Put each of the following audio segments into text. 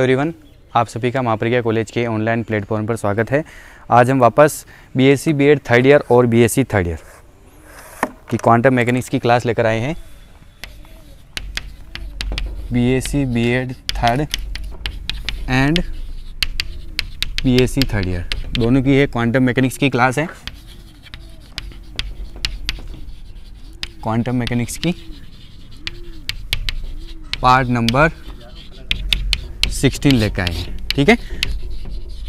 Everyone आप सभी का माप्रिया कॉलेज के ऑनलाइन प्लेटफॉर्म पर स्वागत है आज हम वापस बीएससी बीएड थर्ड ईयर और बीएससी थर्ड ईयर की क्वांटम मैकेनिक्स की क्लास लेकर आए हैं BSc BEd third and BSc third year दोनों की है क्वांटम मैकेनिक्स की क्लास है क्वांटम मैकेनिक्स की पार्ट नंबर सिक्सटीन लेकर आए हैं ठीक है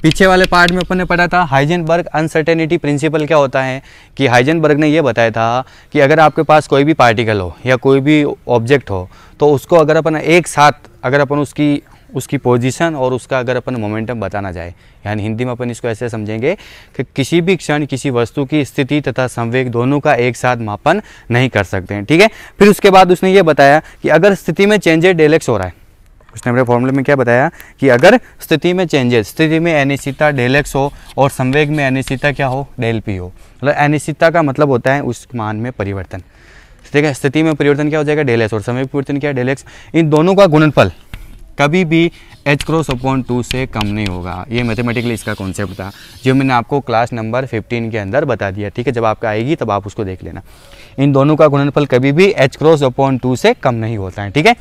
पीछे वाले पार्ट में अपन ने पढ़ा था बर्ग अनसर्टेनिटी प्रिंसिपल क्या होता है कि बर्ग ने यह बताया था कि अगर आपके पास कोई भी पार्टिकल हो या कोई भी ऑब्जेक्ट हो तो उसको अगर अपन एक साथ अगर अपन उसकी उसकी पोजीशन और उसका अगर अपन मोमेंटम बताना जाए यानी हिंदी में अपन इसको ऐसे समझेंगे कि किसी भी क्षण किसी वस्तु की स्थिति तथा संवेग दोनों का एक साथ मापन नहीं कर सकते हैं ठीक है फिर उसके बाद उसने ये बताया कि अगर स्थिति में चेंजेड डेलेक्स हो रहा है उसने अपने फॉर्मूले में क्या बताया कि अगर स्थिति में चेंजेस स्थिति में डेल डेलेक्स हो और संवेग में अनिश्चितता क्या हो डेल पी हो मतलब अनिश्चितता का मतलब होता है उस मान में परिवर्तन ठीक है स्थिति में परिवर्तन क्या हो जाएगा डेलेक्स और संवेग परिवर्तन क्या डेल डेलेक्स इन दोनों का गुणनफल कभी भी एच क्रॉस अपॉन टू से कम नहीं होगा ये मैथमेटिकली इसका कॉन्सेप्ट था जो मैंने आपको क्लास नंबर 15 के अंदर बता दिया ठीक है जब आपका आएगी तब आप उसको देख लेना इन दोनों का गुणनफल कभी भी एच क्रॉस अपॉन टू से कम नहीं होता है ठीक है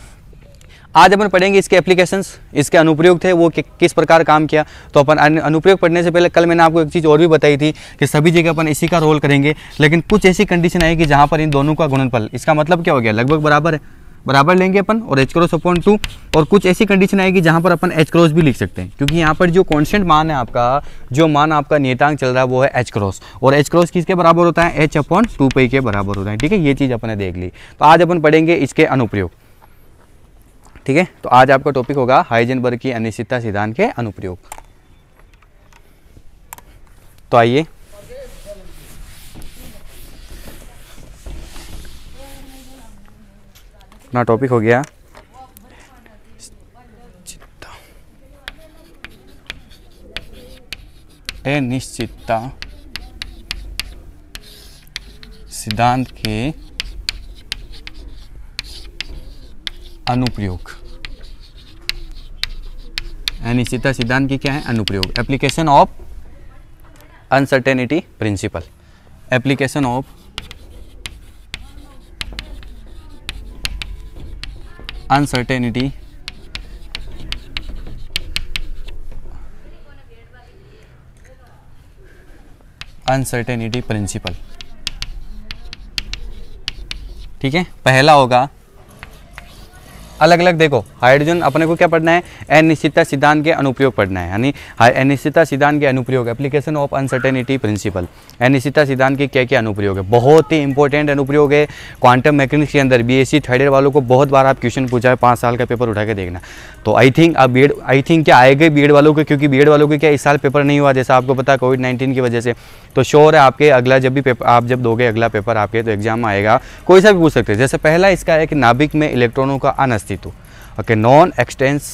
आज अपन पढ़ेंगे इसके एप्लीकेशंस इसके अनुप्रयोग थे वो कि, किस प्रकार काम किया तो अपन अनुप्रयोग पढ़ने से पहले कल मैंने आपको एक चीज़ और भी बताई थी कि सभी जगह अपन इसी का रोल करेंगे लेकिन कुछ ऐसी कंडीशन आएगी जहाँ पर इन दोनों का गुणनफल इसका मतलब क्या हो गया लगभग बराबर है बराबर लेंगे अपन और एच क्रॉस अपॉन टू और कुछ ऐसी कंडीशन आएगी जहाँ पर अपन एच क्रॉस भी लिख सकते हैं क्योंकि यहाँ पर जो कॉन्स्टेंट मान है आपका जो मान आपका नेतांग चल रहा है वो है एच क्रॉस और एच क्रॉस किसके बराबर होता है एच अपॉन टू पे के बराबर होता है ठीक है ये चीज़ अपने देख ली तो आज अपन पढ़ेंगे इसके अनुप्रयोग ठीक है तो आज आपका टॉपिक होगा हाइजेनबर्ग की अनिश्चितता सिद्धांत के अनुप्रयोग तो आइए अपना टॉपिक हो गया अनिश्चितता सिद्धांत के अनुप्रयोग अनिश्चितता सिद्धांत की क्या है अनुप्रयोग application of uncertainty principle application of uncertainty uncertainty principle ठीक है पहला होगा अलग अलग देखो हाइड्रोजन अपने को क्या पढ़ना है अनिश्चितता सिद्धांत के अनुप्रयोग पढ़ना है यानी हाँ, अनिश्चितता सिद्धांत के अनुप्रयोग एप्लीकेशन ऑफ अनसर्टेनिटी प्रिंसिपल अनिश्चितता सिद्धांत के क्या क्या अनुप्रयोग है बहुत ही इंपॉर्टेंट अनुप्रयोग है क्वांटम मैकेनिक्स के अंदर बी एस थर्ड ईयर वालों को बहुत बार आप क्वेश्चन पूछा है पाँच साल का पेपर उठा के देखना तो आई थिंक आप बी आई थिंक क्या आएगा बी वालों के क्योंकि बी वालों के क्या इस साल पेपर नहीं हुआ जैसा आपको पता कोविड नाइन्टीन की वजह से तो श्योर है आपके अगला जब भी पेपर आप जब दोगे अगला पेपर आपके तो एग्जाम आएगा कोई सा भी पूछ सकते हैं जैसे पहला इसका है कि नाभिक में इलेक्ट्रॉनों का अनस्त अस्तित्व okay non existence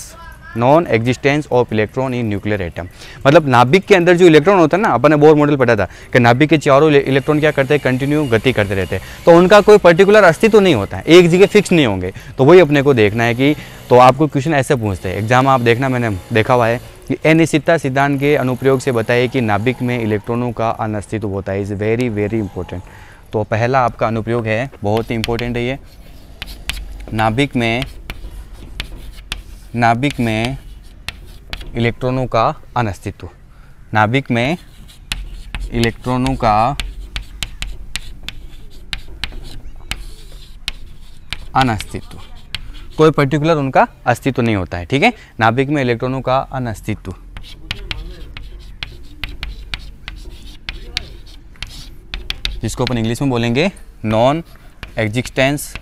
non existence of electron in nuclear atom मतलब नाभिक के अंदर जो इलेक्ट्रॉन होता है ना अपने बोर मॉडल पढ़ा था कि नाभिक के चारों इलेक्ट्रॉन क्या करते हैं कंटिन्यू गति करते रहते हैं तो उनका कोई पर्टिकुलर अस्तित्व तो नहीं होता है एक जगह फिक्स नहीं होंगे तो वही अपने को देखना है कि तो आपको क्वेश्चन ऐसे पूछते हैं एग्जाम आप देखना मैंने देखा हुआ है कि अनिश्चितता e सिद्धांत के अनुप्रयोग से बताइए कि नाभिक में इलेक्ट्रॉनों का अनस्तित्व होता है इज़ वेरी वेरी इंपॉर्टेंट तो पहला आपका अनुप्रयोग है बहुत ही इंपॉर्टेंट है ये नाभिक में नाभिक में इलेक्ट्रॉनों का अनस्तित्व नाभिक में इलेक्ट्रॉनों का अनस्तित्व कोई पर्टिकुलर उनका अस्तित्व नहीं होता है ठीक है नाभिक में इलेक्ट्रॉनों का अनस्तित्व जिसको अपन इंग्लिश में बोलेंगे non existence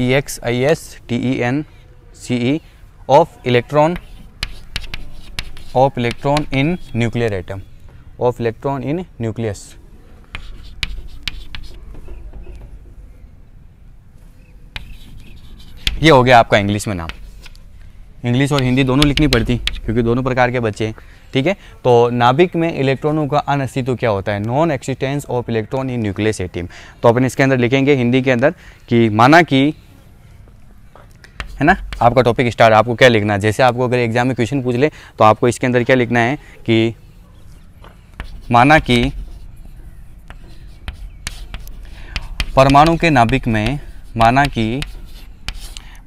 E X I S T E N C E of electron of electron in nuclear atom of electron in nucleus ये हो गया आपका इंग्लिश में नाम इंग्लिश और हिंदी दोनों लिखनी पड़ती क्योंकि दोनों प्रकार के बच्चे हैं ठीक है तो नाभिक में इलेक्ट्रॉनों का अनस्तित्व क्या होता है non existence of electron in nucleus atom तो अपन इसके अंदर लिखेंगे हिंदी के अंदर कि माना कि है ना आपका टॉपिक स्टार्ट आपको क्या लिखना है जैसे आपको अगर एग्जाम में क्वेश्चन पूछ ले तो आपको इसके अंदर क्या लिखना है कि माना कि परमाणु के नाभिक में माना कि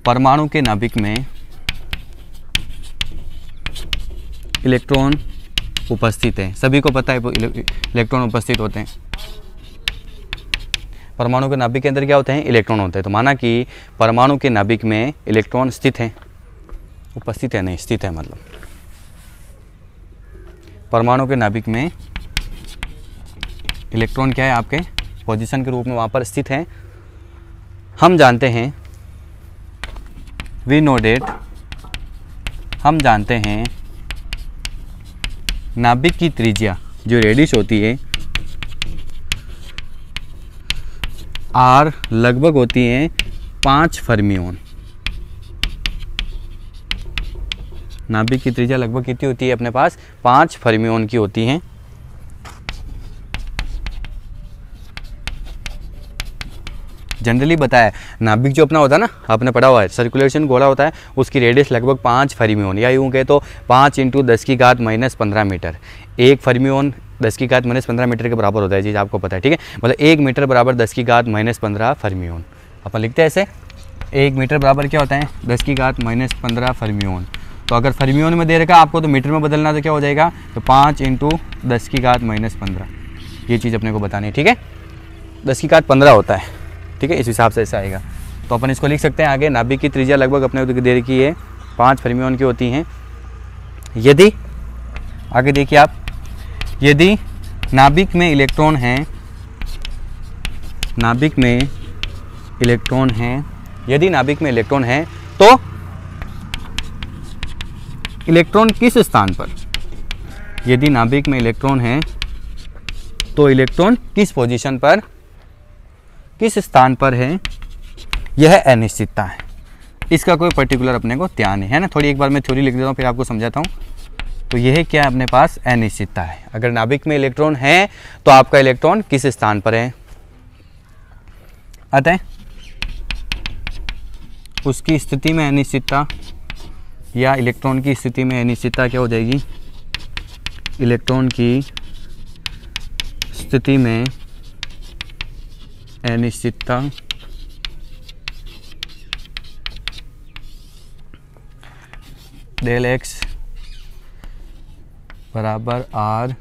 परमाणु के नाभिक में इलेक्ट्रॉन उपस्थित है सभी को पता है इलेक्ट्रॉन उपस्थित होते हैं परमाणु के नाभिक के अंदर क्या होते हैं इलेक्ट्रॉन होते हैं तो माना कि परमाणु के नाभिक में इलेक्ट्रॉन स्थित हैं उपस्थित है नहीं स्थित है मतलब परमाणु के नाभिक में इलेक्ट्रॉन क्या है आपके पोजीशन के रूप में वहां पर स्थित हैं हम जानते हैं वी नो डेट हम जानते हैं नाभिक की त्रिज्या जो रेडिश होती है आर लगभग होती हैं पाँच फर्मियोन नाभिक की त्रिज्या लगभग कितनी होती है अपने पास पाँच फर्मियोन की होती हैं जनरली बताया नाभिक जो अपना होता है ना आपने पढ़ा हुआ है सर्कुलेशन गोला होता है उसकी रेडियस लगभग पाँच फर्मियोन या यूँ कहे तो पाँच इंटू दस की घात माइनस पंद्रह मीटर एक फर्मियोन दस की घात माइनस पंद्रह मीटर के बराबर होता है जी आपको पता है ठीक है मतलब एक मीटर बराबर दस की घात माइनस पंद्रह फर्मियोन अपन लिखते हैं ऐसे एक मीटर बराबर क्या होता है दस की घात माइनस पंद्रह फर्मियोन तो अगर फर्मियोन में दे रखा आपको तो मीटर में बदलना तो क्या हो जाएगा तो पाँच इंटू दस की घात माइनस पंद्रह ये चीज़ अपने को बतानी है ठीक है दस की घात पंद्रह होता है ठीक है इस हिसाब से ऐसा आएगा तो अपन इसको लिख सकते हैं आगे नाभिक की त्रिज्या लगभग अपने देर की है पाँच फर्मियोन की होती हैं यदि आगे देखिए आप यदि नाभिक में इलेक्ट्रॉन हैं नाभिक में इलेक्ट्रॉन हैं यदि नाभिक में इलेक्ट्रॉन हैं तो इलेक्ट्रॉन किस स्थान पर यदि नाभिक में इलेक्ट्रॉन हैं तो इलेक्ट्रॉन किस पोजीशन पर किस स्थान पर है यह अनिश्चितता है इसका कोई पर्टिकुलर अपने को ध्यान है ना थोड़ी एक बार मैं थ्योरी लिख देता हूँ फिर आपको समझाता हूँ तो यह क्या है अपने पास अनिश्चितता है अगर नाभिक में इलेक्ट्रॉन है तो आपका इलेक्ट्रॉन किस स्थान पर है अतः उसकी स्थिति में अनिश्चितता या इलेक्ट्रॉन की स्थिति में अनिश्चितता क्या हो जाएगी इलेक्ट्रॉन की स्थिति में अनिश्चितता डेल एक्स बराबर आर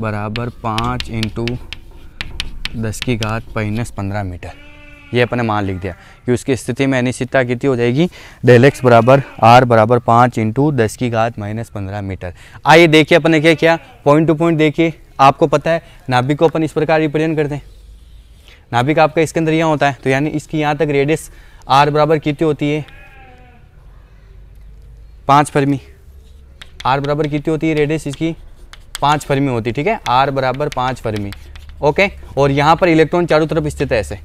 बराबर पाँच इंटू दस की घात माइनस पंद्रह मीटर ये अपने मान लिख दिया कि उसकी स्थिति में अनिश्चितता कितनी हो जाएगी डेल एक्स बराबर आर बराबर पाँच इंटू दस की घात माइनस पंद्रह मीटर आइए देखिए अपने क्या क्या पॉइंट टू पॉइंट देखिए आपको पता है नाभिक को अपन इस प्रकार रिप्रेजेंट करते हैं नाभिक आपका इसके अंदर यहाँ होता है तो यानी इसकी यहाँ तक रेडियस आर बराबर कितनी होती है पाँच फर्मी आर बराबर कितनी होती है रेडियस इसकी पाँच फर्मी होती है ठीक है आर बराबर पाँच फर्मी ओके और यहाँ पर इलेक्ट्रॉन चारों तरफ स्थित है ऐसे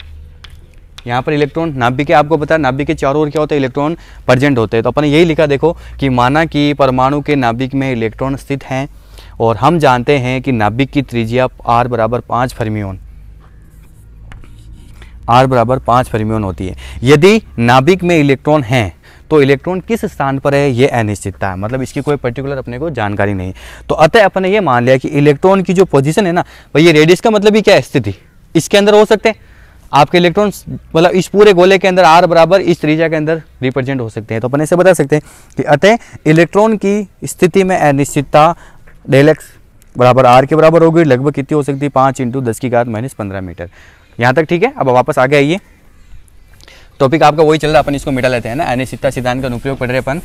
यहाँ पर इलेक्ट्रॉन नाभिक के आपको पता है नाभिक के चारों ओर क्या होते हैं इलेक्ट्रॉन प्रजेंट होते हैं तो अपने यही लिखा देखो कि माना कि परमाणु के नाभिक में इलेक्ट्रॉन स्थित हैं और हम जानते हैं कि नाभिक की त्रिज्या आर बराबर पाँच फर्मियोन आर बराबर पाँच फर्मियोन होती है यदि नाभिक में इलेक्ट्रॉन हैं तो इलेक्ट्रॉन किस स्थान पर है ये अनिश्चितता है मतलब इसकी कोई पर्टिकुलर अपने को जानकारी नहीं तो अतः अपने ये मान लिया कि इलेक्ट्रॉन की जो पोजीशन है ना भाई ये रेडियस का मतलब ही क्या है स्थिति इसके अंदर हो सकते हैं आपके इलेक्ट्रॉन मतलब इस पूरे गोले के अंदर आर बराबर इस त्रिज्या के अंदर रिप्रेजेंट हो सकते हैं तो अपन ऐसे बता सकते हैं कि अतः इलेक्ट्रॉन की स्थिति में अनिश्चितता डेलेक्स बराबर आर के बराबर होगी लगभग कितनी हो सकती है पाँच इंटू दस की घात माइनस पंद्रह मीटर यहाँ तक ठीक है अब वापस आगे आइए टॉपिक आपका वही चल रहा है अपन इसको मिटा लेते हैं ना अनिश्चितता सिद्धांत का अनुप्रयोग पढ़ रहे अपन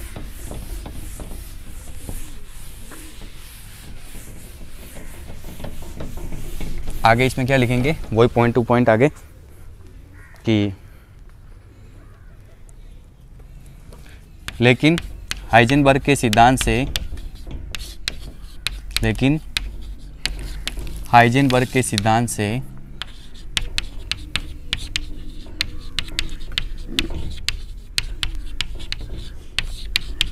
आगे इसमें क्या लिखेंगे वही पॉइंट टू पॉइंट आगे कि लेकिन हाइजेनबर्ग के सिद्धांत से लेकिन हाइजेनबर्ग के सिद्धांत से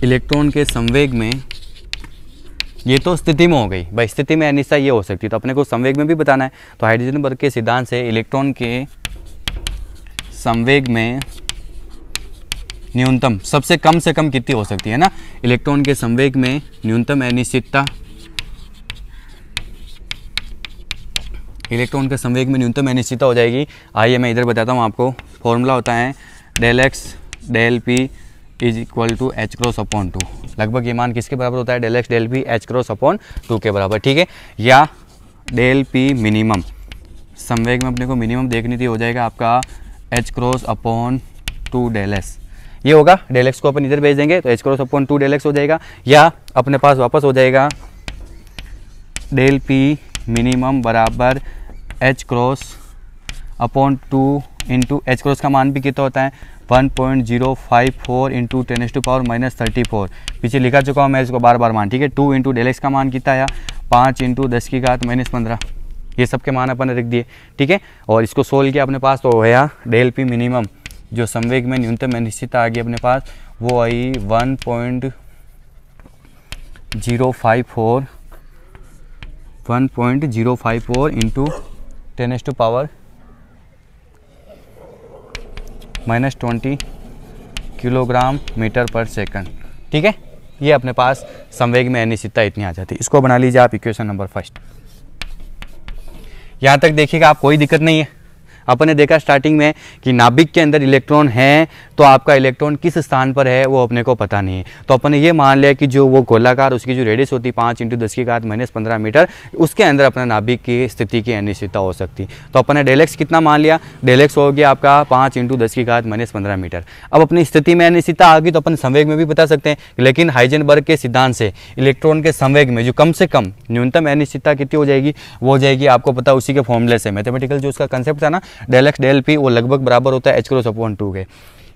इलेक्ट्रॉन के संवेग में ये तो स्थिति में हो गई भाई स्थिति में अनिश्चा ये हो सकती है तो अपने को संवेग में भी बताना है तो हाइड्रोजन वर्ग के सिद्धांत से इलेक्ट्रॉन के संवेग में न्यूनतम सबसे कम से कम कितनी हो सकती है ना इलेक्ट्रॉन के संवेग में न्यूनतम अनिश्चितता इलेक्ट्रॉन के संवेग में न्यूनतम अनिश्चितता हो जाएगी आइए मैं इधर बताता हूँ आपको फॉर्मूला होता है del X del P is equal to H cross upon two लगभग ये मान किसके बराबर होता है del X del P H cross upon two के बराबर ठीक है या डेल पी मिनिमम संवेग में अपने को मिनिमम देखनी थी हो जाएगा आपका H cross upon two del S ये होगा डेल एक्स को अपन इधर भेज देंगे तो H cross upon two del X हो जाएगा या अपने पास वापस हो जाएगा डेल पी मिनिमम बराबर H cross upon two into H cross का मान भी कितना होता है one point zero five four into ten S to power minus thirty four पीछे लिखा चुका हूँ मैं इसको बार बार मान ठीक है टू इंटू डेल एक्स का मान कितना आया पाँच इंटू दस की घात माइनस पंद्रह ये सब के मान अपन रख दिए ठीक है और इसको सोल्व किया अपने पास तो होया डेल पी मिनिमम जो संवेग में न्यूनतम अनिश्चितता आ गई अपने पास वो आई one point zero five four one point zero five four into ten S to power minus twenty kilogram metre पर सेकंड ठीक है ये अपने पास संवेग में अनिश्चितता इतनी आ जाती है इसको बना लीजिए आप इक्वेशन नंबर फर्स्ट यहाँ तक देखिएगा आप कोई दिक्कत नहीं है अपन ने देखा स्टार्टिंग में कि नाभिक के अंदर इलेक्ट्रॉन है तो आपका इलेक्ट्रॉन किस स्थान पर है वो अपने को पता नहीं है तो अपन ने ये मान लिया कि जो वो गोलाकार उसकी जो रेडियस होती है पाँच इंटू दस की घात माइनस पंद्रह मीटर उसके अंदर अपना नाभिक की स्थिति की अनिश्चितता हो सकती तो अपन ने डेलेक्स कितना मान लिया डेलेक्स हो गया आपका पाँच इंटू दस की घात माइनस पंद्रह मीटर अब अपनी स्थिति में अनिश्चितता आ गई तो अपन संवेग में भी बता सकते हैं लेकिन हाइजनबर्ग के सिद्धांत से इलेक्ट्रॉन के संवेग में जो कम से कम न्यूनतम अनिश्चितता कितनी हो जाएगी वो हो जाएगी आपको पता उसी के फॉर्मुले से मैथमेटिकल जो उसका कंसेप्ट था ना डेल एक्स डेल पी वो लगभग बराबर होता है एच क्रोस अपॉन टू के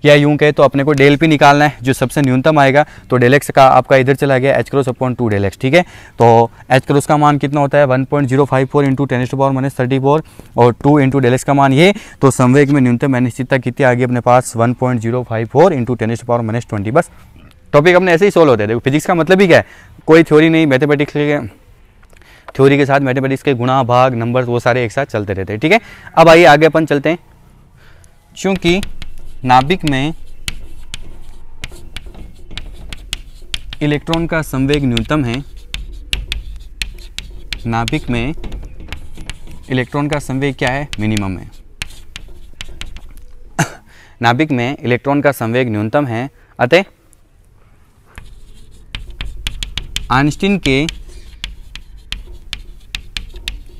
या यूं कहे तो अपने को डेल पी निकालना है जो सबसे न्यूनतम आएगा तो डेल एक्स का आपका इधर चला गया H cross upon two del X ठीक है तो एच क्रोस का मान कितना होता है one point zero five four into ten to power minus thirty four और टू इंटू डेल एक्स का मान ये तो संवेग में न्यूनतम अनिश्चितता कितनी आ गई अपने पास one point zero five four into ten to power minus twenty बस टॉपिक अपने ऐसे ही सोल्व होते हैं देखो फिजिक्स का मतलब ही क्या है कोई थ्योरी नहीं मैथमेटिक्स के थ्योरी के साथ मैथमेटिक्स के गुणा भाग नंबर वो सारे एक साथ चलते रहते हैं ठीक है अब आइए आगे अपन चलते हैं चूँकि नाभिक में इलेक्ट्रॉन का संवेग न्यूनतम है नाभिक में इलेक्ट्रॉन का संवेग क्या है मिनिमम है नाभिक में इलेक्ट्रॉन का संवेग न्यूनतम है अतः आइंस्टीन के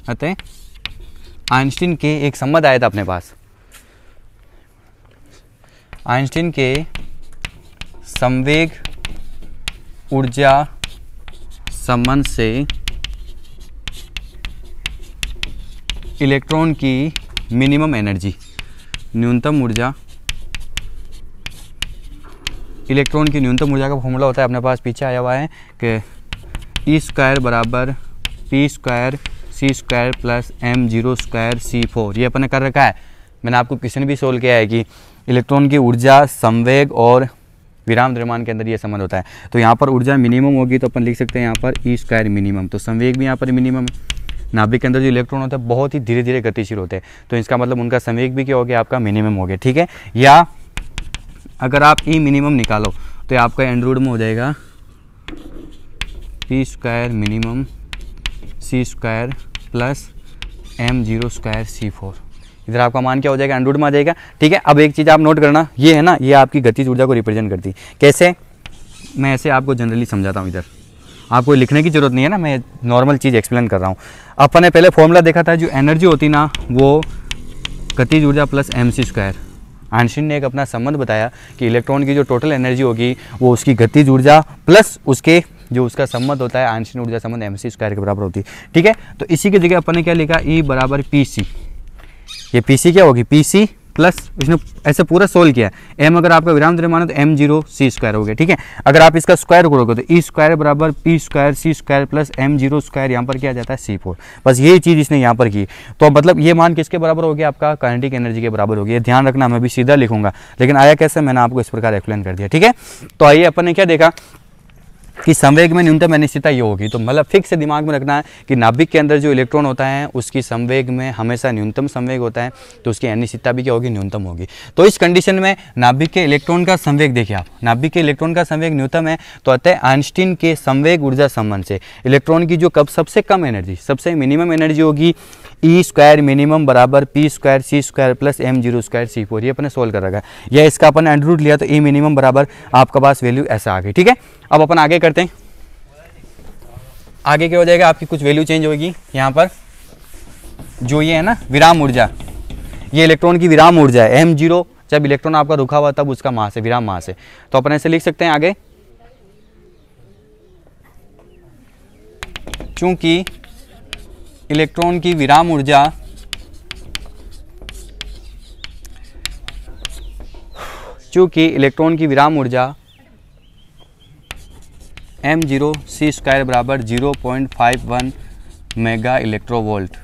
अतः आइंस्टीन के एक संबंध आया था अपने पास आइंस्टीन के संवेग ऊर्जा संबंध से इलेक्ट्रॉन की मिनिमम एनर्जी न्यूनतम ऊर्जा इलेक्ट्रॉन की न्यूनतम ऊर्जा का फॉर्मूला होता है अपने पास पीछे आया हुआ है कि ई e स्क्वायर बराबर P square C square plus M zero square C four ये अपने कर रखा है मैंने आपको क्वेश्चन भी सोल्व किया है कि इलेक्ट्रॉन की ऊर्जा संवेग और विराम द्रव्यमान के अंदर ये संबंध होता है तो यहाँ पर ऊर्जा मिनिमम होगी तो अपन लिख सकते हैं यहाँ पर ई स्क्वायर मिनिमम तो संवेग भी यहाँ पर मिनिमम नाभिक के अंदर जो इलेक्ट्रॉन होता है बहुत ही धीरे धीरे गतिशील होते हैं तो इसका मतलब उनका संवेग भी क्या हो गया आपका मिनिमम हो गया ठीक है या अगर आप ई e मिनिमम निकालो तो आपका एंड्रोइड में हो जाएगा P square minimum C square plus M zero square C four इधर आपका मान क्या हो जाएगा एंड्रूड में आ जाएगा ठीक है अब एक चीज़ आप नोट करना ये है ना ये आपकी गतिज ऊर्जा को रिप्रेजेंट करती कैसे मैं ऐसे आपको जनरली समझाता हूँ इधर आपको लिखने की ज़रूरत नहीं है ना मैं नॉर्मल चीज़ एक्सप्लेन कर रहा हूँ अपन ने पहले फॉर्मूला देखा था जो एनर्जी होती ना वो गतिज ऊर्जा plus M C square Einstein ने एक अपना संबंध बताया कि इलेक्ट्रॉन की जो टोटल एनर्जी होगी वो उसकी गतिज ऊर्जा प्लस उसके जो उसका संबंध होता है आंशिक ऊर्जा संबंध एम सी स्क्वायर के बराबर होती है ठीक है तो इसी की जगह अपन ने क्या लिखा ई e बराबर पी सी ये पी सी क्या होगी पी सी प्लस उसने ऐसे पूरा सोल्व किया एम अगर आपका विराम द्रव्य मानो तो एम जीरो सी स्क्वायर हो गया ठीक है अगर आप इसका स्क्वायर करोगे तो ई e स्क्वायर बराबर P square C square plus M zero square यहाँ पर किया जाता है सी फोर बस यही चीज़ इसने यहाँ पर की तो मतलब ये मान किसके बराबर हो गया आपका काइनेटिक एनर्जी के बराबर हो गया ध्यान रखना मैं भी सीधा लिखूंगा लेकिन आया कैसे मैंने आपको इस प्रकार एक्सप्लेन कर दिया ठीक है तो आइए अपन ने क्या देखा कि संवेग में न्यूनतम अनिश्चितता ये होगी तो मतलब फिक्स से दिमाग में रखना है कि नाभिक के अंदर जो इलेक्ट्रॉन होता है उसकी संवेग में हमेशा न्यूनतम संवेग होता है तो उसकी अनिश्चितता भी क्या होगी न्यूनतम होगी तो इस कंडीशन में नाभिक के इलेक्ट्रॉन का संवेग देखिए आप नाभिक के इलेक्ट्रॉन का संवेग न्यूनतम है तो अतः आइंस्टीन के संवेग ऊर्जा संबंध से इलेक्ट्रॉन की जो कब सबसे कम एनर्जी सबसे मिनिमम एनर्जी होगी ई स्क्वायर मिनिमम बराबर P square C square plus M zero square C four ये अपने सोल्व कर रखा है या इसका अपन एंड लिया तो ई e मिनिमम बराबर आपका पास वैल्यू ऐसा आ गई ठीक है अब अपन आगे करते हैं आगे क्या हो जाएगा आपकी कुछ वैल्यू चेंज होगी यहाँ पर जो ये है ना विराम ऊर्जा ये इलेक्ट्रॉन की विराम ऊर्जा है एम जीरो जब इलेक्ट्रॉन आपका रुखा हुआ तब उसका मास है विराम मास है तो अपन ऐसे लिख सकते हैं आगे चूंकि इलेक्ट्रॉन की विराम ऊर्जा चूंकि इलेक्ट्रॉन की विराम ऊर्जा एम जीरो सी स्क्वायर बराबर zero point five one mega electrovolt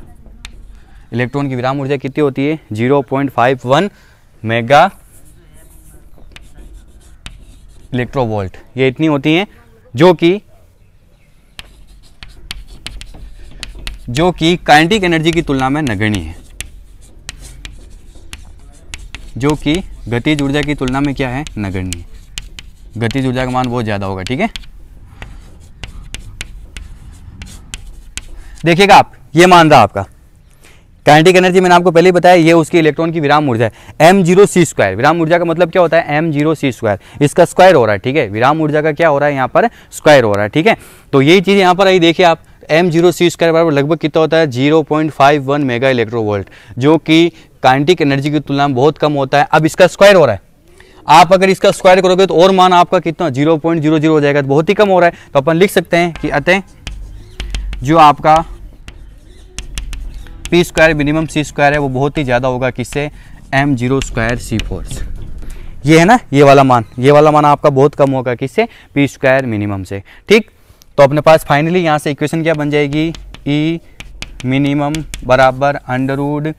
electron की विराम ऊर्जा कितनी होती है zero point five one mega electrovolt ये इतनी होती हैं जो कि जो कि काइनेटिक एनर्जी की तुलना में नगण्य है जो कि गतिज ऊर्जा की तुलना में क्या है नगण्य गतिज ऊर्जा का मान बहुत ज़्यादा होगा ठीक है देखिएगा आप ये मान रहा आपका काइनेटिक एनर्जी मैंने आपको पहले ही बताया ये उसकी इलेक्ट्रॉन की विराम ऊर्जा है एम जीरो सी स्क्वायर विराम ऊर्जा का मतलब क्या होता है एम जीरो सी स्क्वायर इसका स्क्वायर हो रहा है ठीक है विराम ऊर्जा का क्या हो रहा है यहाँ पर स्क्वायर हो रहा है ठीक है तो यही चीज़ यहाँ पर आई देखिए आप एम जीरो सी स्क्वायर बराबर लगभग कितना होता है zero point five one mega electro volt जो कि काइनेटिक एनर्जी की तुलना में बहुत कम होता है अब इसका स्क्वायर हो रहा है आप अगर इसका स्क्वायर करोगे तो और मान आपका कितना जीरो पॉइंट जीरो जीरो हो जाएगा तो बहुत ही कम हो रहा है तो अपन लिख सकते हैं कि अतः जो आपका P square minimum C square है वो बहुत ही ज़्यादा होगा किससे M zero square C four से ये है ना ये वाला मान ये वाला मान आपका बहुत कम होगा किससे पी स्क्वायर मिनिमम से ठीक तो अपने पास फाइनली यहाँ से इक्वेशन क्या बन जाएगी ई e मिनिमम बराबर under root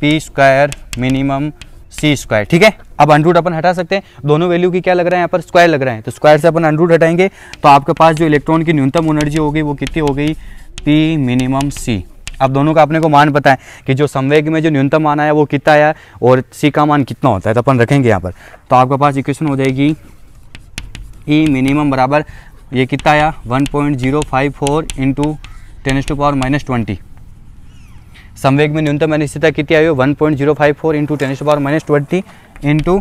P square minimum C square ठीक है अब अनरूट अपन हटा सकते हैं दोनों वैल्यू की क्या लग रहा है यहाँ पर स्क्वायर लग रहा है तो स्क्वायर से अपन अनरूट हटाएंगे तो आपके पास जो इलेक्ट्रॉन की न्यूनतम एनर्जी होगी वो कितनी हो गई पी मिनिमम सी अब दोनों का अपने को मान पता है कि जो संवेग में जो न्यूनतम मान आया वो कितना आया और सी का मान कितना होता है तो अपन रखेंगे यहाँ पर तो आपके पास इक्वेशन हो जाएगी ई e मिनिमम बराबर ये कितना आया one point zero five four into ten to power minus twenty संवेग में न्यूनतम अनिश्चितता कितनी आई हो one point zero five four into ten to power minus twenty into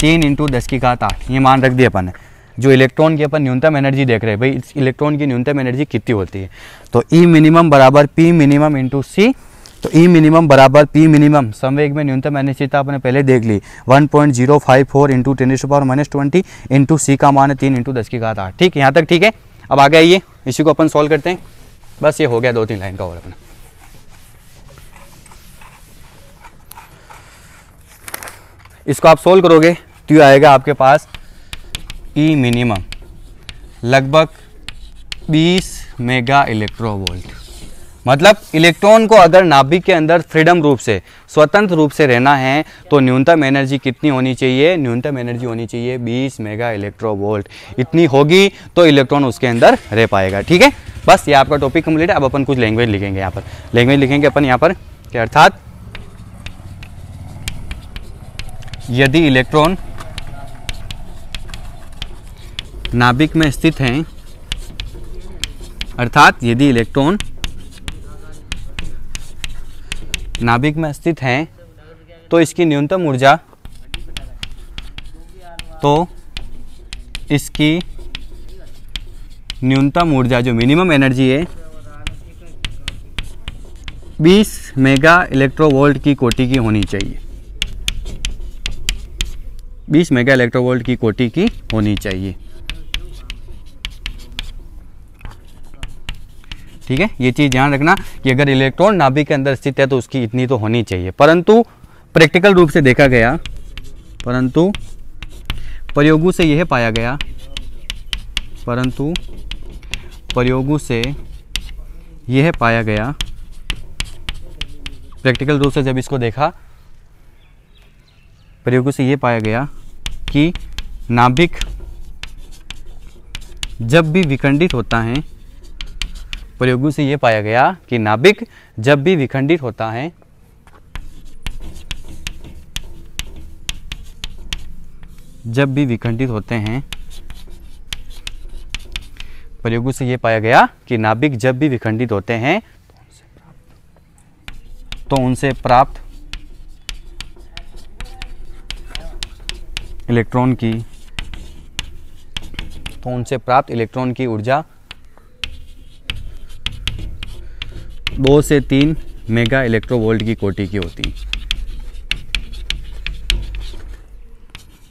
तीन इंटू दस की घात आठ ये मान रख दिया अपन ने जो इलेक्ट्रॉन की अपन न्यूनतम एनर्जी देख रहे हैं भाई इस इलेक्ट्रॉन की न्यूनतम एनर्जी कितनी होती है तो ई e मिनिमम बराबर पी मिनिमम इंटू सी तो ई e मिनिमम बराबर पी मिनिमम संवेग में न्यूनतम एनर्जी तो आपने पहले देख ली 1.054 point zero five four into ten to power minus twenty into C का मान है तीन इंटू दस की घात आठ ठीक है यहाँ तक ठीक है अब आगे आइए इसी को अपन सॉल्व करते हैं बस ये हो गया दो तीन लाइन का और अपना इसको आप सोल्व करोगे तो ये आएगा आपके पास ई e मिनिमम लगभग 20 मेगा इलेक्ट्रो वोल्ट मतलब इलेक्ट्रॉन को अगर नाभिक के अंदर फ्रीडम रूप से स्वतंत्र रूप से रहना है तो न्यूनतम एनर्जी कितनी होनी चाहिए न्यूनतम एनर्जी होनी चाहिए 20 मेगा इलेक्ट्रो वोल्ट इतनी होगी तो इलेक्ट्रॉन उसके अंदर रह पाएगा ठीक है बस ये आपका टॉपिक कम्प्लीट है अब अपन कुछ लैंग्वेज लिखेंगे यहाँ पर लैंग्वेज लिखेंगे अपन यहाँ पर कि अर्थात यदि इलेक्ट्रॉन नाभिक में स्थित हैं अर्थात यदि इलेक्ट्रॉन नाभिक में स्थित हैं तो इसकी न्यूनतम ऊर्जा तो इसकी न्यूनतम ऊर्जा जो मिनिमम एनर्जी है 20 मेगा इलेक्ट्रोवोल्ट की कोटि की होनी चाहिए 20 मेगा इलेक्ट्रोवोल्ट की कोटि की होनी चाहिए ठीक है ये चीज़ ध्यान रखना कि अगर इलेक्ट्रॉन नाभिक के अंदर स्थित है तो उसकी इतनी तो होनी चाहिए परंतु प्रैक्टिकल रूप से देखा गया परंतु प्रयोगों से यह पाया गया परंतु प्रयोगों से यह पाया गया प्रैक्टिकल रूप से जब इसको देखा प्रयोगों से यह पाया गया कि नाभिक जब भी विखंडित होता है प्रयोगों से यह पाया गया कि नाभिक जब भी विखंडित होता है जब भी विखंडित होते हैं प्रयोगों से यह पाया गया कि नाभिक जब भी विखंडित होते हैं तो उनसे प्राप्त इलेक्ट्रॉन की तो उनसे प्राप्त इलेक्ट्रॉन की ऊर्जा दो से तीन मेगा इलेक्ट्रोवोल्ट की कोटि की होती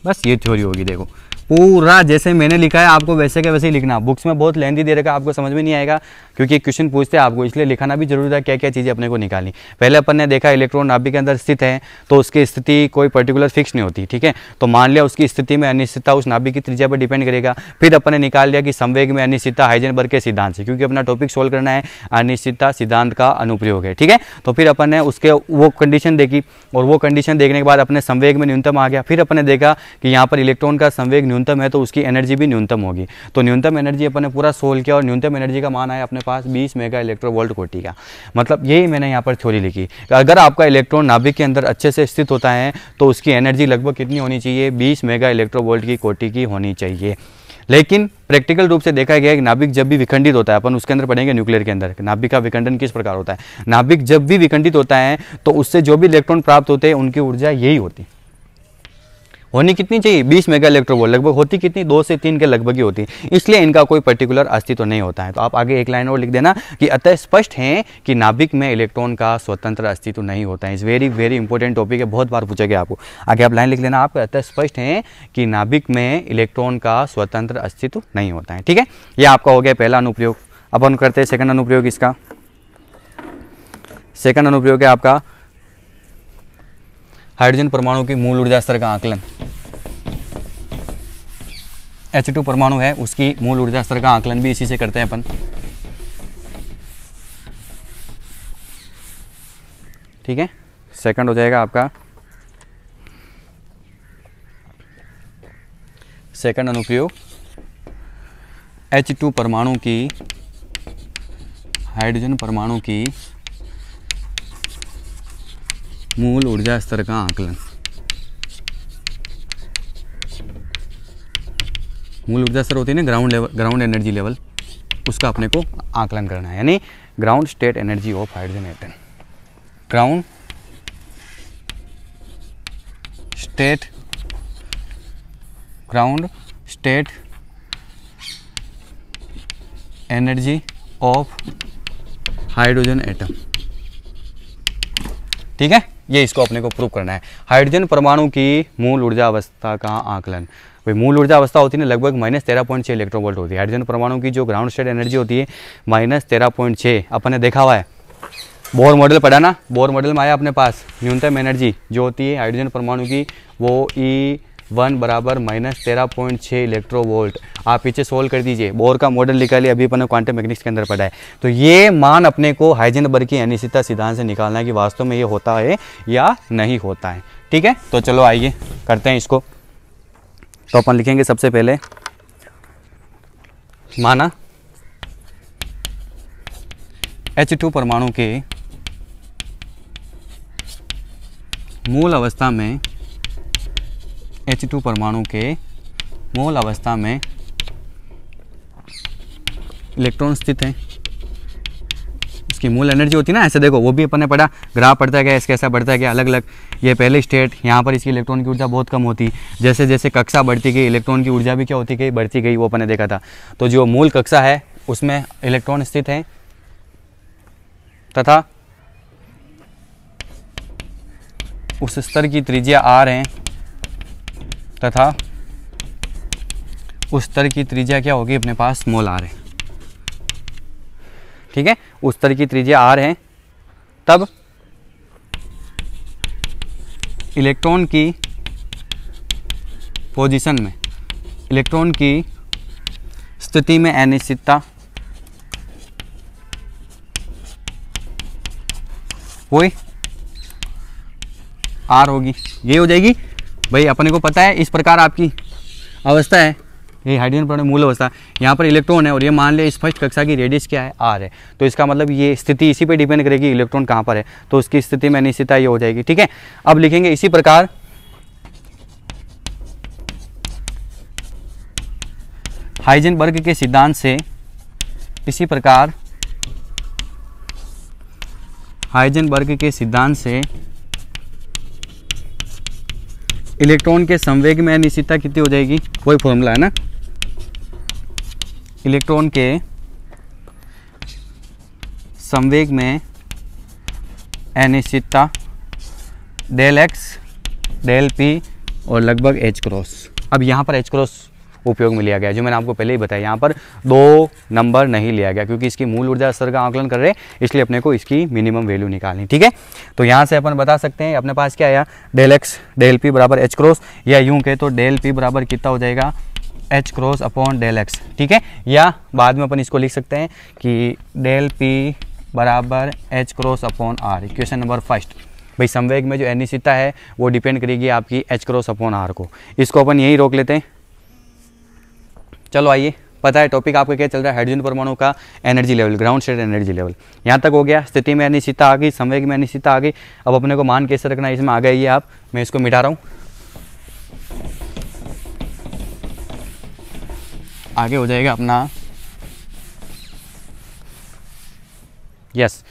बस ये थ्योरी होगी देखो पूरा जैसे मैंने लिखा है आपको वैसे के वैसे ही लिखना बुक्स में बहुत लेंदी दे रखा आपको समझ में नहीं आएगा क्योंकि एक क्वेश्चन पूछते हैं आपको इसलिए लिखाना भी जरूरी था क्या क्या चीज़ें अपने को निकालनी पहले अपन ने देखा इलेक्ट्रॉन नाभिक के अंदर स्थित है तो उसकी स्थिति कोई पर्टिकुलर फिक्स नहीं होती ठीक है तो मान लिया उसकी स्थिति में अनिश्चितता उस नाभिक की त्रिज्या पर डिपेंड करेगा फिर अपन ने निकाल लिया कि संवेग में अनिश्चितता हाइजनबर्ग के सिद्धांत से क्योंकि अपना टॉपिक सोल्व करना है अनिश्चितता सिद्धांत का अनुप्रयोग है ठीक है तो फिर अपन ने उसके वो कंडीशन देखी और वो कंडीशन देखने के बाद अपने संवेग में न्यूनतम आ गया फिर अपन ने देखा कि यहाँ पर इलेक्ट्रॉन का संवेग न्यूनतम है तो उसकी एनर्जी भी न्यूनतम होगी तो न्यूनतम एनर्जी अपन ने पूरा सोल्व किया और न्यूनतम एनर्जी का मान आया अपने पास 20 मेगा इलेक्ट्रो वोल्ट कोटी का मतलब यही मैंने यहाँ पर थ्योरी लिखी अगर आपका इलेक्ट्रॉन नाभिक के अंदर अच्छे से स्थित होता है तो उसकी एनर्जी लगभग कितनी होनी चाहिए बीस मेगा इलेक्ट्रो वोल्ट की कोटी की होनी चाहिए लेकिन प्रैक्टिकल रूप से देखा गया है कि नाभिक जब भी विखंडित होता है अपन उसके अंदर पढ़ेंगे न्यूक्लियर के अंदर नाभिक का विखंडन किस प्रकार होता है नाभिक जब भी विखंडित होता है तो उससे जो भी इलेक्ट्रॉन प्राप्त होते हैं उनकी ऊर्जा यही होती है होनी कितनी चाहिए 20 मेगा इलेक्ट्रोन वोल्ट लगभग होती कितनी दो से तीन के लगभग ही होती है इसलिए इनका कोई पर्टिकुलर अस्तित्व तो नहीं होता है तो आप आगे एक लाइन और लिख देना कि अतः स्पष्ट है कि नाभिक में इलेक्ट्रॉन का स्वतंत्र अस्तित्व नहीं होता है इस वेरी वेरी इंपॉर्टेंट टॉपिक है बहुत बार पूछा गया आपको आगे आप लाइन लिख लेना आप अतः स्पष्ट है कि नाभिक में इलेक्ट्रॉन का स्वतंत्र अस्तित्व नहीं होता है ठीक है यह आपका हो गया पहला अनुप्रयोग अब हम करते हैं सेकंड अनुप्रयोग इसका सेकंड अनुप्रयोग है आपका हाइड्रोजन परमाणु की मूल ऊर्जा स्तर का आकलन एच टू परमाणु है उसकी मूल ऊर्जा स्तर का आंकलन भी इसी से करते हैं अपन ठीक है सेकंड हो जाएगा आपका सेकंड अनुप्रयोग एच टू परमाणु की हाइड्रोजन परमाणु की मूल ऊर्जा स्तर का आंकलन मूल ऊर्जा स्तर होती है ना ground level ground energy level उसका अपने को आकलन करना है यानी ground state energy of hydrogen atom ground state ground state energy of hydrogen atom ठीक है ये इसको अपने को प्रूव करना है हाइड्रोजन परमाणु की मूल ऊर्जा अवस्था का आकलन भाई मूल ऊर्जा अवस्था होती है लगभग माइनस तेरह पॉइंट छः इलेक्ट्रॉन वोल्ट होती है हाइड्रोजन परमाणु की जो ग्राउंड स्टेट एनर्जी होती है माइनस तेरह पॉइंट छः अपन ने देखा हुआ है बोर मॉडल पढ़ा ना बोर मॉडल में आया अपने पास न्यूनतम एनर्जी जो होती है हाइड्रोजन परमाणु की वो ई e वन बराबर माइनस तेरह पॉइंट छः इलेक्ट्रो वोल्ट आप पीछे सोल्व कर दीजिए बोर का मॉडल निकालिए अभी अपने क्वांटम मैकेनिक्स के अंदर पढ़ा है तो ये मान अपने को बर की अनिश्चितता सिद्धांत से निकालना है कि वास्तव में ये होता है या नहीं होता है ठीक है तो चलो आइए करते हैं इसको तो अपन लिखेंगे सबसे पहले माना H2 परमाणु के मूल अवस्था में H2 परमाणु के मूल अवस्था में इलेक्ट्रॉन स्थित हैं उसकी मूल एनर्जी होती है ना ऐसे देखो वो भी अपन ने पढ़ा ग्राफ पढ़ता गया इसके ऐसा बढ़ता गया अलग अलग ये पहले स्टेट यहाँ पर इसकी इलेक्ट्रॉन की ऊर्जा बहुत कम होती जैसे जैसे कक्षा बढ़ती गई इलेक्ट्रॉन की ऊर्जा भी क्या होती गई बढ़ती गई वो अपने देखा था तो जो मूल कक्षा है उसमें इलेक्ट्रॉन स्थित हैं तथा उस स्तर की त्रिज्या आर है तथा उस स्तर की त्रिज्या क्या होगी अपने पास मोल आर है ठीक है उस तरह की त्रिज्या आर है तब इलेक्ट्रॉन की पोजीशन में इलेक्ट्रॉन की स्थिति में अनिश्चितता कोई आर होगी ये हो जाएगी भाई अपने को पता है इस प्रकार आपकी अवस्था है ये हाइड्रोजन परमाणु मूल अवस्था यहाँ पर इलेक्ट्रॉन है और ये मान लिया स्पष्ट कक्षा की रेडियस क्या है आर है तो इसका मतलब ये स्थिति इसी पर डिपेंड करेगी इलेक्ट्रॉन कहाँ पर है तो उसकी स्थिति में अनिश्चितता ये हो जाएगी ठीक है अब लिखेंगे इसी प्रकार हाइजनबर्ग के सिद्धांत से इसी प्रकार हाइजनबर्ग के सिद्धांत से इलेक्ट्रॉन के संवेग में अनिश्चितता कितनी हो जाएगी वही फॉर्मूला है ना इलेक्ट्रॉन के संवेग में अनिश्चितता डेल एक्स डेल पी और लगभग एच क्रॉस अब यहाँ पर एच क्रॉस उपयोग में लिया गया जो मैंने आपको पहले ही बताया यहाँ पर दो नंबर नहीं लिया गया क्योंकि इसकी मूल ऊर्जा स्तर का आंकलन कर रहे हैं इसलिए अपने को इसकी मिनिमम वैल्यू निकालनी ठीक है तो यहाँ से अपन बता सकते हैं अपने पास क्या आया डेल एक्स डेल पी बराबर एच क्रॉस या यूँ कहे तो डेल पी बराबर कितना हो जाएगा H cross upon del X ठीक है या बाद में अपन इसको लिख सकते हैं कि डेल पी बराबर H cross upon R equation number first भाई संवेग में जो अनिश्चितता है वो डिपेंड करेगी आपकी एच क्रॉस अपॉन आर को इसको अपन यही रोक लेते हैं चलो आइए पता है टॉपिक आपका क्या चल रहा है हाइड्रोजन परमाणु का energy level ground state energy level यहाँ तक हो गया स्थिति में अनिश्चितता आ गई संवेग में अनिश्चितता आ गई अब अपने को मान कैसे रखना है इसमें आ गई है आप मैं इसको मिटा रहा हूँ आगे हो जाएगा अपना यस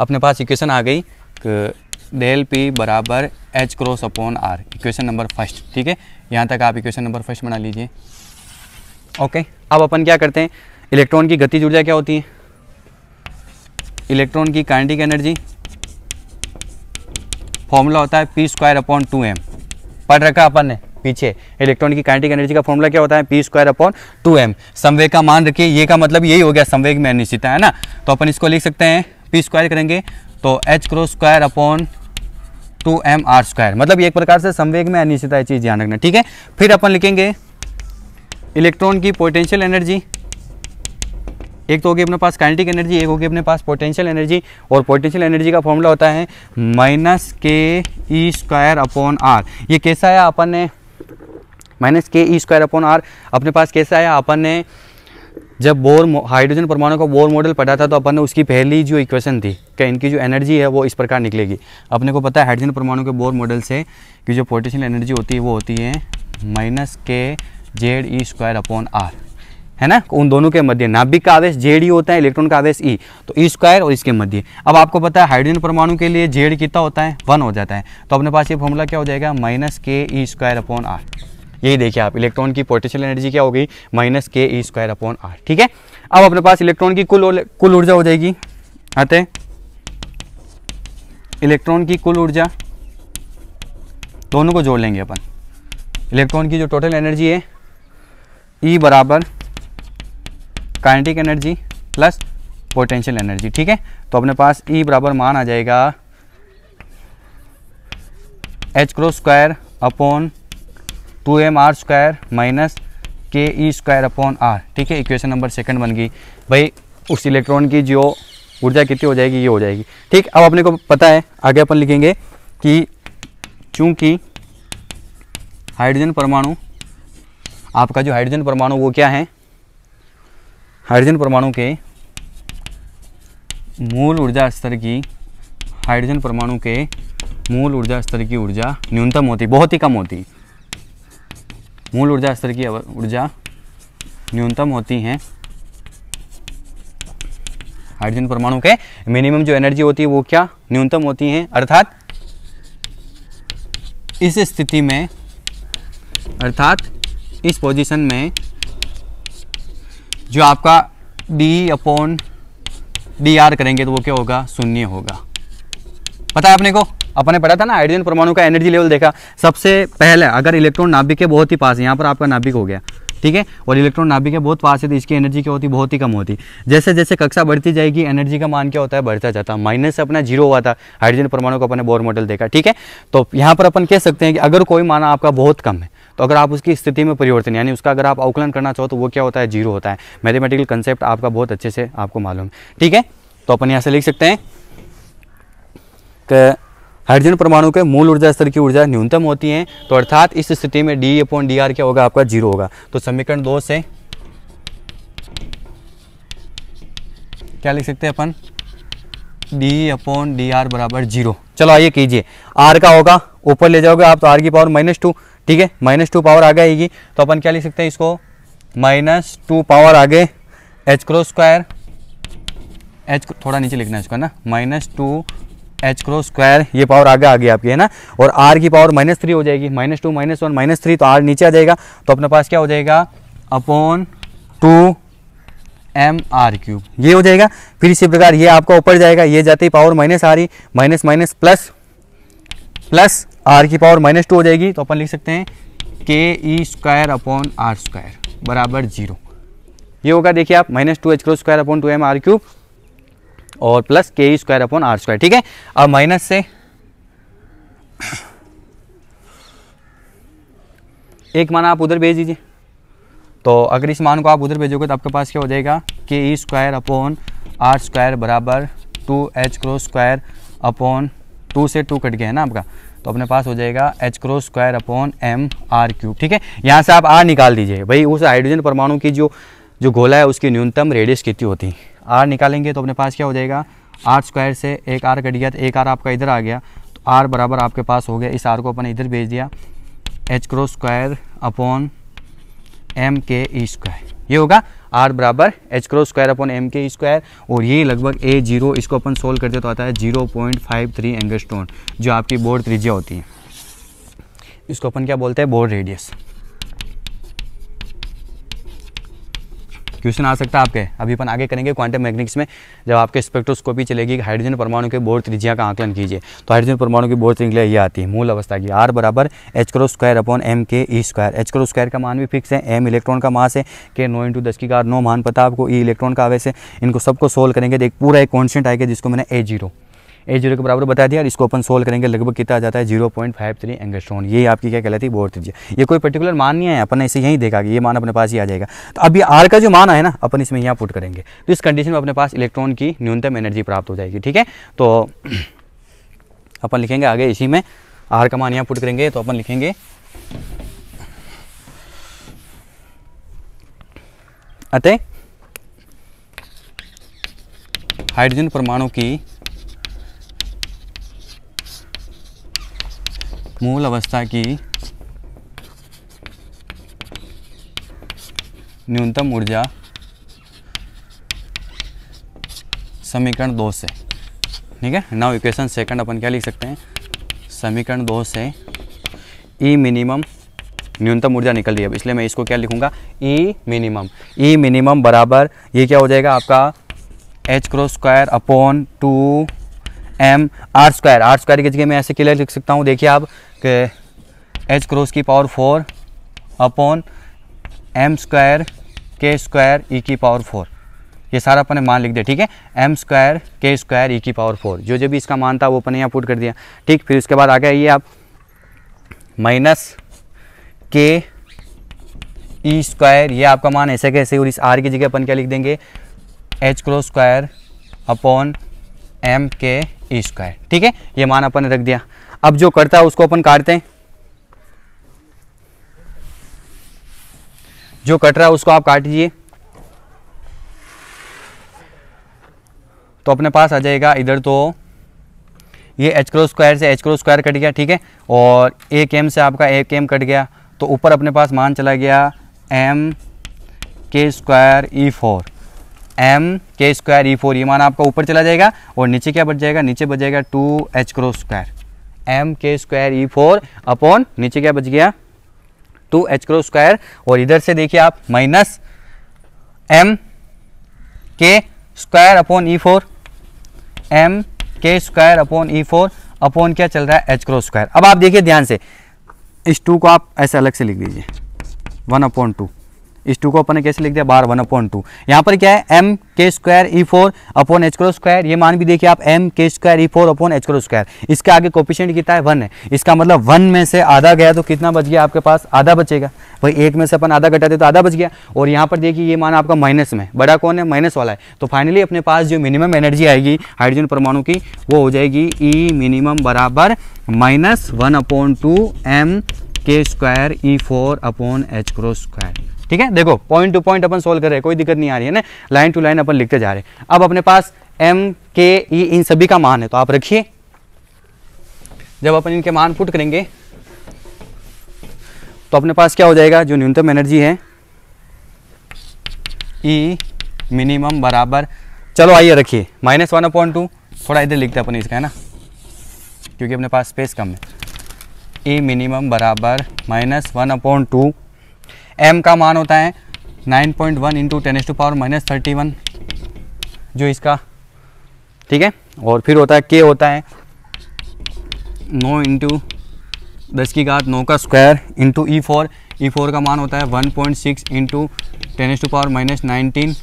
अपने पास इक्वेशन आ गई डेल पी बराबर H cross upon R equation number first ठीक है यहाँ तक आप इक्वेशन नंबर फर्स्ट बना लीजिए ओके okay. अब अपन क्या करते हैं इलेक्ट्रॉन की गति ऊर्जा क्या होती है इलेक्ट्रॉन की काइनेटिक एनर्जी फॉर्मूला होता है P square upon two M पढ़ रखा अपन ने पीछे इलेक्ट्रॉन की काइनेटिक एनर्जी का फॉर्मूला क्या होता है P square upon two M संवेग का मान रखिए ये का मतलब यही हो गया संवेग में अनिश्चितता है ना तो अपन इसको लिख सकते हैं पी स्क्वायर करेंगे तो H cross square upon two M R square मतलब एक प्रकार से संवेग में अनिश्चितता चीज़ ध्यान रखना ठीक है फिर अपन लिखेंगे इलेक्ट्रॉन की पोटेंशियल एनर्जी एक तो होगी अपने पास काइनेटिक एनर्जी एक होगी अपने पास पोटेंशियल एनर्जी और पोटेंशियल एनर्जी का फॉर्मूला होता है minus K E square upon are ये कैसा है अपन ने minus K E square upon are अपने पास कैसा है अपन ने जब बोर हाइड्रोजन परमाणु का बोर मॉडल पढ़ा था तो अपन ने उसकी पहली जो इक्वेशन थी कि इनकी जो एनर्जी है वो इस प्रकार निकलेगी अपने को पता है हाइड्रोजन परमाणु के बोर मॉडल से कि जो पोटेंशियल एनर्जी होती है वो होती है minus K Z E square upon R है ना उन दोनों के मध्य नाभिक का आवेश जेड ई e होता है इलेक्ट्रॉन का आवेश ई e, तो ई e स्क्वायर और इसके मध्य अब आपको पता है हाइड्रोजन परमाणु के लिए जेड कितना होता है वन हो जाता है तो अपने पास ये फॉर्मूला क्या हो जाएगा minus K E square upon are यही देखिए आप इलेक्ट्रॉन की पोटेंशियल एनर्जी क्या हो गई minus K E square upon are ठीक है अब अपने पास इलेक्ट्रॉन की कुल कुल ऊर्जा हो जाएगी अतः इलेक्ट्रॉन की कुल ऊर्जा दोनों को जोड़ लेंगे अपन इलेक्ट्रॉन की जो टोटल एनर्जी है ई e बराबर kinetic energy plus potential energy ठीक है तो अपने पास ई e बराबर मान आ जाएगा H cross square upon two M R square minus K E square upon are ठीक है इक्वेशन नंबर सेकंड बन गई भाई उस इलेक्ट्रॉन की जो ऊर्जा कितनी हो जाएगी ये हो जाएगी ठीक अब अपने को पता है आगे अपन लिखेंगे कि चूँकि हाइड्रोजन परमाणु आपका जो हाइड्रोजन परमाणु वो क्या है हाइड्रोजन परमाणु के मूल ऊर्जा स्तर की हाइड्रोजन परमाणु के मूल ऊर्जा स्तर की ऊर्जा न्यूनतम होती बहुत ही कम होती मूल ऊर्जा स्तर की ऊर्जा न्यूनतम होती है हाइड्रोजन परमाणु के मिनिमम जो एनर्जी होती है वो क्या न्यूनतम होती है अर्थात इस स्थिति में अर्थात इस पोजीशन में जो आपका डी अपॉन डी आर करेंगे तो वो क्या होगा शून्य होगा पता है अपने को अपने पढ़ा था ना हाइड्रोजन परमाणु का एनर्जी लेवल देखा सबसे पहले अगर इलेक्ट्रॉन नाभिक के बहुत ही पास यहाँ पर आपका नाभिक हो गया ठीक है और इलेक्ट्रॉन नाभिक के बहुत पास है तो इसकी एनर्जी क्या होती है बहुत ही कम होती जैसे जैसे कक्षा बढ़ती जाएगी एनर्जी का मान क्या होता है बढ़ता जाता है माइनस अपना जीरो हुआ था हाइड्रोजन परमाणु को अपने बोर मॉडल देखा ठीक है तो यहाँ पर अपन कह सकते हैं कि अगर कोई माना आपका बहुत कम है तो अगर आप उसकी स्थिति में परिवर्तन यानी उसका अगर आप अवकलन करना चाहो तो वो क्या होता है जीरो होता है मैथमेटिकल कंसेप्ट आपका बहुत अच्छे से आपको मालूम ठीक है तो अपन यहाँ से लिख सकते हैं हाइड्रोजन परमाणु के मूल ऊर्जा स्तर की ऊर्जा न्यूनतम होती है तो अर्थात इस स्थिति में डी अपॉन डी आर क्या होगा आपका जीरो होगा तो समीकरण दो से क्या लिख सकते हैं अपन डी अपॉन डी आर बराबर जीरो चलो आइए कीजिए आर का होगा ऊपर ले जाओगे आप तो आर की पावर माइनस टू ठीक है माइनस टू पावर आ गएगी तो अपन क्या लिख सकते हैं इसको माइनस टू पावर आगे एच क्रो स्क्वायर एच थोड़ा नीचे लिखना है इसको ना minus two H cross square ये पावर आगे आ गई आपकी है ना और आर की पावर माइनस थ्री हो जाएगी minus two minus one minus three तो आर नीचे आ जाएगा तो अपने पास क्या हो जाएगा upon two M R cube ये हो जाएगा फिर इसी प्रकार ये आपका ऊपर जाएगा ये जाते ही पावर माइनस आ रही minus minus plus plus R की पावर माइनस टू हो जाएगी तो अपन लिख सकते हैं K E square upon R square बराबर जीरो ये होगा देखिए आप minus two H cross square upon two M R cube और plus K square upon R square ठीक है अब माइनस से एक मान आप उधर भेज दीजिए तो अगर इस मान को आप उधर भेजोगे तो आपके पास क्या हो जाएगा K E square upon R square बराबर two H cross square upon two से टू कट गया है ना आपका तो अपने पास हो जाएगा H cross square upon M R cube ठीक है यहाँ से आप आर निकाल दीजिए भाई उस हाइड्रोजन परमाणु की जो जो गोला है उसकी न्यूनतम रेडियस कितनी होती है आर निकालेंगे तो अपने पास क्या हो जाएगा आर स्क्वायर से एक आर कट गया तो एक आर आपका इधर आ गया तो आर बराबर आपके पास हो गया इस आर को अपन इधर भेज दिया H cross square upon M K E square ये होगा आर बराबर H cross square upon M K square और ये लगभग ए जीरो इसको अपन सोल्व करते तो आता है zero point five three angstrom stone जो आपकी बोर्ड त्रिज्या होती है इसको अपन क्या बोलते हैं बोर्ड रेडियस क्वेश्चन आ सकता है आपके अभी अपन आगे करेंगे क्वांटम मैग्नेटिक्स में जब आपके स्पेक्ट्रोस्कोपी चलेगी हाइड्रोजन परमाणु के बोर्ड त्रिज्या का आंकलन कीजिए तो हाइड्रोजन परमाणु की बोर्ड त्रिज्या ये आती है मूल अवस्था की आर बराबर H cross square upon M K E square H cross square का मान भी फिक्स है एम इलेक्ट्रॉन का मास है के नो इंटू दस की कार नो मान पता आपको ई e इलेक्ट्रॉन का आवेश है इनको सबको सोल्व करेंगे तो एक पूरा एक कॉन्स्टेंट आएगा जिसको मैंने ए जीरो ए जीरो के बराबर बता दिया और इसको अपन सोल्व करेंगे लगभग कितना आ जाता है zero point five three angstrom ये आपकी क्या कहलाती है बोर्ड त्रिज्या ये कोई पर्टिकुलर मान नहीं है अपन इसे यहीं देखा कि ये मान अपने पास ही आ जाएगा तो अब ये आर का जो मान है ना अपन इसमें यहाँ पुट करेंगे तो इस कंडीशन में अपने पास इलेक्ट्रॉन की न्यूनतम एनर्जी प्राप्त हो जाएगी ठीक है तो अपन लिखेंगे आगे इसी में आर का मान यहाँ पुट करेंगे तो अपन लिखेंगे अतः हाइड्रोजन परमाणु की मूल अवस्था की न्यूनतम ऊर्जा समीकरण दो से ठीक है नाउ इक्वेशन सेकंड अपन क्या लिख सकते हैं समीकरण दो से ई e मिनिमम न्यूनतम ऊर्जा निकल रही है इसलिए मैं इसको क्या लिखूंगा ई मिनिमम ई मिनिमम बराबर ये क्या हो जाएगा आपका H cross square upon two M R square R square की जगह मैं ऐसे क्लियर लिख सकता हूँ देखिए आप के एच क्रॉस की power four upon M square K square E की पावर फोर ये सारा अपने मान लिख दिया ठीक है M square K square E की पावर फोर जो जो भी इसका मान था वो अपने यहाँ पुट कर दिया ठीक फिर उसके बाद आगे आइए आप माइनस के ई स्क्वायर ये आपका मान ऐसे कैसे और इस आर की जगह अपन क्या लिख देंगे H cross square upon M K E square ठीक है ये मान अपन ने रख दिया अब जो करता है उसको अपन काटते हैं जो कट रहा है उसको आप काट लीजिए तो अपने पास आ जाएगा इधर तो ये एच क्रो स्क्वायर से एच क्रो स्क्वायर कट गया ठीक है और एक एम से आपका एक एम कट गया तो ऊपर अपने पास मान चला गया M K square E four M K square E four ये मान आपका ऊपर चला जाएगा और नीचे क्या बच जाएगा नीचे बच जाएगा two H cross square M K square E four upon नीचे क्या बच गया टू एच क्रो स्क्वायर और इधर से देखिए आप minus M K square upon E four M K square upon E four upon क्या चल रहा है एच क्रो स्क्वायर अब आप देखिए ध्यान से इस टू को आप ऐसे अलग से लिख दीजिए वन अपॉन टू इस टू को अपन ने कैसे लिख दिया बार वन अपॉन टू यहाँ पर क्या है M K square E four upon H cross square ये मान भी देखिए आप M K square E four upon H cross square इसके आगे कोपिशेंट कितना है वन है इसका मतलब वन में से आधा गया तो कितना बच गया आपके पास आधा बचेगा भाई एक में से अपन आधा घटाते तो आधा बच गया और यहाँ पर देखिए ये मान आपका माइनस में बड़ा कौन है माइनस वाला है तो फाइनली अपने पास जो मिनिमम एनर्जी आएगी हाइड्रोजन परमाणु की वो हो जाएगी ई e मिनिमम बराबर minus one upon two M K square E four upon H cross square ठीक है देखो पॉइंट टू पॉइंट अपन सोल्व कर रहे हैं कोई दिक्कत नहीं आ रही है ना लाइन टू लाइन अपन लिखते जा रहे हैं अब अपने पास एम के ई इन सभी का मान है तो आप रखिए जब अपन इनके मान पुट करेंगे तो अपने पास क्या हो जाएगा जो न्यूनतम एनर्जी है ई e मिनिमम बराबर चलो आइए रखिए माइनस वन पॉइंट टू थोड़ा इधर लिखते अपन इसका है ना क्योंकि अपने पास स्पेस कम है ई e मिनिमम बराबर minus one upon two M का मान होता है 9.1 point one into ten S to power minus thirty one जो इसका ठीक है और फिर होता है के होता है नो इंटू दस की घात नो का square into E four E four का मान होता है one point six into ten S to power minus nineteen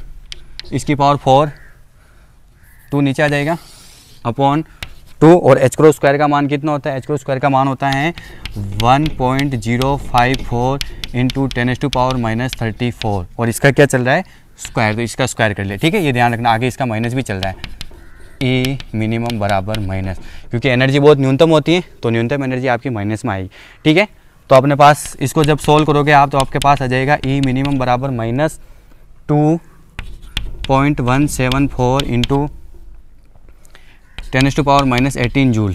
इसकी पावर फोर टू नीचे आ जाएगा अपॉन टू और एच क्रो स्क्वायर का मान कितना होता है एच क्रो स्क्वायर का मान होता है one point zero five four into ten S to power minus thirty four और इसका क्या चल रहा है स्क्वायर तो इसका स्क्वायर कर लिया ठीक है ये ध्यान रखना आगे इसका माइनस भी चल रहा है ई e मिनिमम बराबर माइनस क्योंकि एनर्जी बहुत न्यूनतम होती है तो न्यूनतम एनर्जी आपकी माइनस में आएगी ठीक है तो अपने पास इसको जब सोल्व करोगे आप तो आपके पास आ जाएगा ई e मिनिमम बराबर minus two point one seven four into ten S to power minus eighteen joule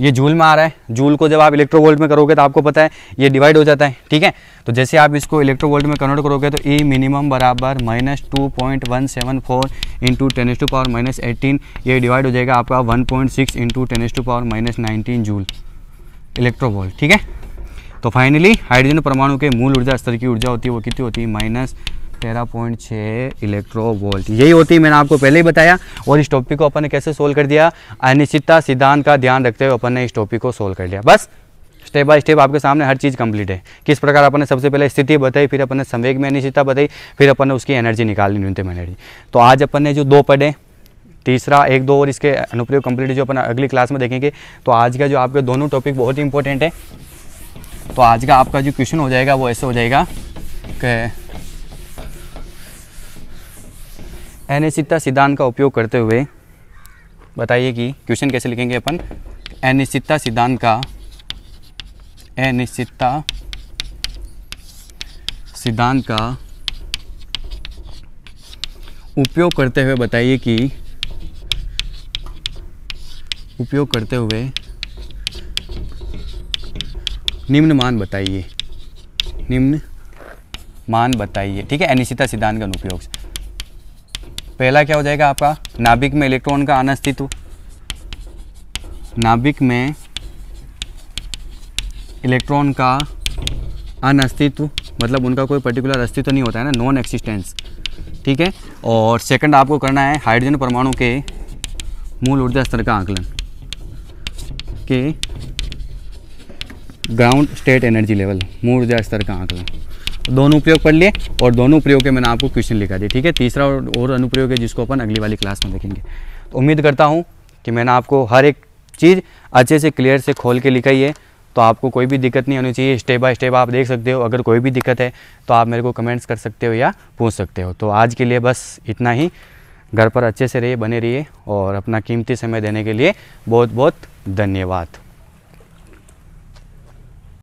ये जूल में आ रहा है जूल को जब आप इलेक्ट्रो वोल्ट में करोगे तो आपको पता है ये डिवाइड हो जाता है ठीक है तो जैसे आप इसको इलेक्ट्रो वोल्ट में कन्वर्ट करोगे तो ई मिनिमम बराबर minus two point one seven four into ten S to power minus eighteen ये डिवाइड हो जाएगा आपका one point six into ten S to power minus nineteen joule electro volt ठीक है तो फाइनली हाइड्रोजन परमाणु के मूल ऊर्जा स्तर की ऊर्जा होती है वो कितनी होती है माइनस तेरह पॉइंट छः इलेक्ट्रो वोल्ट यही होती है मैंने आपको पहले ही बताया और इस टॉपिक को अपन ने कैसे सोल्व कर दिया अनिश्चितता सिद्धांत का ध्यान रखते हुए अपन ने इस टॉपिक को सोल्व कर लिया बस स्टेप बाय स्टेप आपके सामने हर चीज़ कंप्लीट है किस प्रकार अपन ने सबसे पहले स्थिति बताई फिर अपने संवेग में अनिश्चितता बताई फिर अपन ने उसकी एनर्जी निकाली न्यूनतम एनर्जी तो आज अपन ने जो दो पढ़े तीसरा एक दो और इसके अनुप्रयोग कंप्लीट जो अपन अगली क्लास में देखेंगे तो आज का जो आपके दोनों टॉपिक बहुत ही इंपॉर्टेंट है तो आज का आपका जो क्वेश्चन हो जाएगा वो ऐसे हो जाएगा कि अनिश्चितता सिद्धांत का उपयोग करते हुए बताइए कि क्वेश्चन कैसे लिखेंगे अपन अनिश्चितता सिद्धांत का अनिश्चितता सिद्धांत का उपयोग करते हुए बताइए कि उपयोग करते हुए निम्न मान बताइए निम्न मान बताइए ठीक है अनिश्चितता सिद्धांत का अनुप्रयोग पहला क्या हो जाएगा आपका नाभिक में इलेक्ट्रॉन का अनस्तित्व नाभिक में इलेक्ट्रॉन का अनस्तित्व मतलब उनका कोई पर्टिकुलर अस्तित्व नहीं होता है ना नॉन एक्सिस्टेंस ठीक है और सेकंड आपको करना है हाइड्रोजन परमाणु के मूल ऊर्जा स्तर का आकलन के ग्राउंड स्टेट एनर्जी लेवल मूल ऊर्जा स्तर का आकलन दोनों उपयोग पढ़ लिए और दोनों प्रयोग के मैंने आपको क्वेश्चन लिखा दिया ठीक है तीसरा और, और अनुप्रयोग है जिसको अपन अगली वाली क्लास में देखेंगे तो उम्मीद करता हूँ कि मैंने आपको हर एक चीज़ अच्छे से क्लियर से खोल के लिखाई है तो आपको कोई भी दिक्कत नहीं होनी चाहिए स्टेप बाय स्टेप आप देख सकते हो अगर कोई भी दिक्कत है तो आप मेरे को कमेंट्स कर सकते हो या पूछ सकते हो तो आज के लिए बस इतना ही घर पर अच्छे से रहिए बने रहिए और अपना कीमती समय देने के लिए बहुत बहुत धन्यवाद